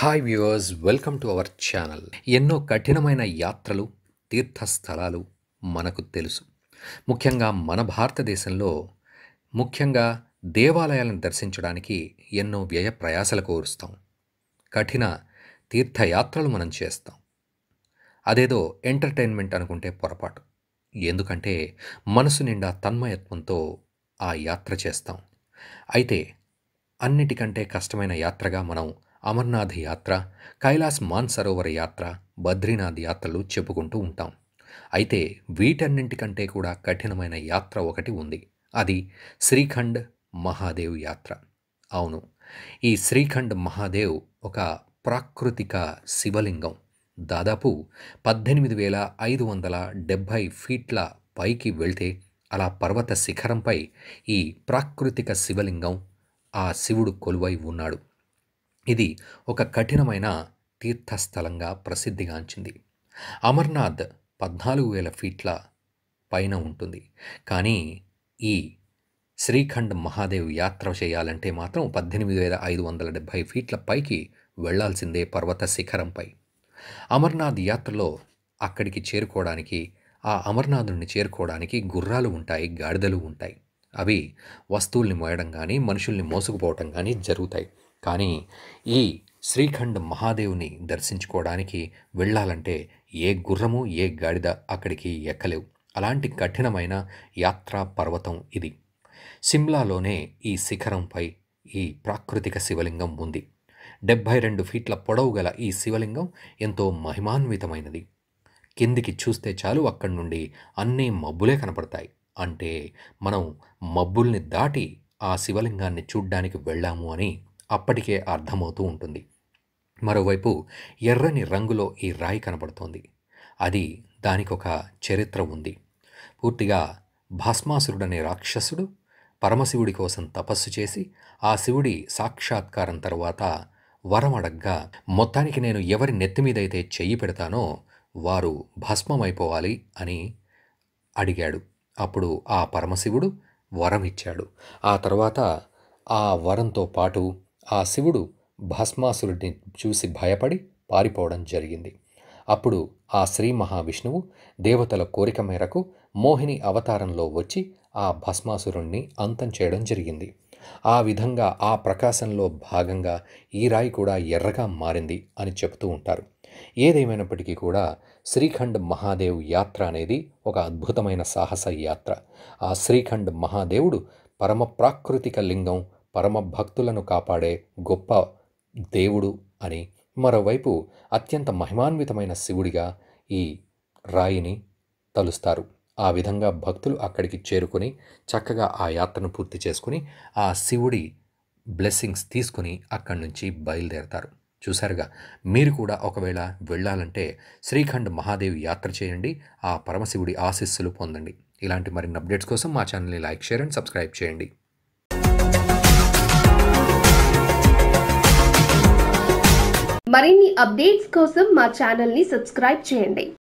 hi viewers welcome to our channel ఎన్నో కఠినమైన యాత్రలు తీర్థస్థలాలు మనకు తెలుసు ముఖ్యంగా మన భారతదేశంలో ముఖ్యంగా దేవాలయాలను దర్శించడానికి ఎన్నో వ్యయ ప్రయాసలు కోరుస్తాం కఠిన తీర్థయాత్రలు మనం చేస్తాం అదేదో ఎంటర్టైన్మెంట్ అనుకుంటే పొరపాటు ఎందుకంటే మనసు నిండా తన్మయత్వంతో ఆ యాత్ర చేస్తాం అయితే అన్నిటికంటే కష్టమైన యాత్రగా మనం అమర్నాథ్ యాత్ర కైలాస్ మాన్సరోవర యాత్ర బద్రీనాథ్ యాత్రలు చెప్పుకుంటూ ఉంటాం అయితే వీటన్నింటికంటే కూడా కఠినమైన యాత్ర ఒకటి ఉంది అది శ్రీఖండ్ మహాదేవ్ యాత్ర అవును ఈ శ్రీఖండ్ మహాదేవ్ ఒక ప్రాకృతిక శివలింగం దాదాపు పద్దెనిమిది వేల ఐదు వందల డెబ్భై ఫీట్ల పైకి వెళ్తే అలా పర్వత శిఖరంపై ఈ ప్రాకృతిక శివలింగం ఆ శివుడు కొలువై ఉన్నాడు ఇది ఒక కఠినమైన తీర్థస్థలంగా ప్రసిద్ధిగాంచింది అమర్నాథ్ పద్నాలుగు వేల ఫీట్ల పైన ఉంటుంది కానీ ఈ శ్రీఖండ్ మహాదేవ్ యాత్ర చేయాలంటే మాత్రం పద్దెనిమిది వేల ఐదు వందల డెబ్భై ఫీట్ల పైకి వెళ్లాల్సిందే పర్వత శిఖరంపై అమర్నాథ్ యాత్రలో అక్కడికి చేరుకోవడానికి ఆ అమర్నాథుని చేరుకోవడానికి గుర్రాలు ఉంటాయి గాడిదలు ఉంటాయి అవి వస్తువుల్ని మోయడం కానీ మనుషుల్ని మోసుకుపోవటం కానీ జరుగుతాయి కానీ ఈ శ్రీఖండ్ మహాదేవుని దర్శించుకోవడానికి వెళ్ళాలంటే ఏ గుర్రము ఏ గాడిద అక్కడికి ఎక్కలేవు అలాంటి కఠినమైన యాత్రా పర్వతం ఇది సిమ్లాలోనే ఈ శిఖరంపై ఈ ప్రాకృతిక శివలింగం ఉంది డెబ్భై రెండు ఫీట్ల పొడవు గల ఈ శివలింగం ఎంతో మహిమాన్వితమైనది కిందికి చూస్తే చాలు అక్కడి నుండి అన్నీ మబ్బులే కనపడతాయి అంటే మనం మబ్బుల్ని దాటి ఆ శివలింగాన్ని చూడ్డానికి వెళ్ళాము అని అప్పటికే అర్థమవుతూ ఉంటుంది మరోవైపు ఎర్రని రంగులో ఈ రాయి కనబడుతోంది అది దానికొక చరిత్ర ఉంది పూర్తిగా భస్మాసురుడనే రాక్షసుడు పరమశివుడి కోసం తపస్సు చేసి ఆ శివుడి సాక్షాత్కారం తర్వాత వరం అడగ్గా మొత్తానికి నేను ఎవరి నెత్తిమీదైతే చెయ్యి పెడతానో వారు భస్మమైపోవాలి అని అడిగాడు అప్పుడు ఆ పరమశివుడు వరం ఇచ్చాడు ఆ తర్వాత ఆ వరంతో పాటు ఆ శివుడు భస్మాసురుడిని చూసి భయపడి పారిపోవడం జరిగింది అప్పుడు ఆ శ్రీ మహావిష్ణువు దేవతల కోరిక మేరకు మోహిని అవతారంలో వచ్చి ఆ భస్మాసురుణ్ణి అంతం చేయడం జరిగింది ఆ విధంగా ఆ ప్రకాశంలో భాగంగా ఈ రాయి కూడా ఎర్రగా మారింది అని చెబుతూ ఉంటారు ఏదేమైనప్పటికీ కూడా శ్రీఖండ్ మహాదేవ్ యాత్ర అనేది ఒక అద్భుతమైన సాహస యాత్ర ఆ శ్రీఖండ్ మహాదేవుడు పరమ ప్రాకృతిక లింగం పరమ భక్తులను కాపాడే గొప్ప దేవుడు అని మరోవైపు అత్యంత మహిమాన్వితమైన శివుడిగా ఈ రాయిని తలుస్తారు ఆ విధంగా భక్తులు అక్కడికి చేరుకుని చక్కగా ఆ యాత్రను పూర్తి చేసుకుని ఆ శివుడి బ్లెస్సింగ్స్ తీసుకుని అక్కడి నుంచి బయలుదేరతారు చూసారుగా మీరు కూడా ఒకవేళ వెళ్ళాలంటే శ్రీఖండ్ మహాదేవి యాత్ర చేయండి ఆ పరమశివుడి ఆశీస్సులు పొందండి ఇలాంటి మరిన్ని అప్డేట్స్ కోసం మా ఛానల్ని లైక్ షేర్ అండ్ సబ్స్క్రైబ్ చేయండి అప్డేట్స్ కోసం మా ఛానల్ని సబ్స్క్రైబ్ చేయండి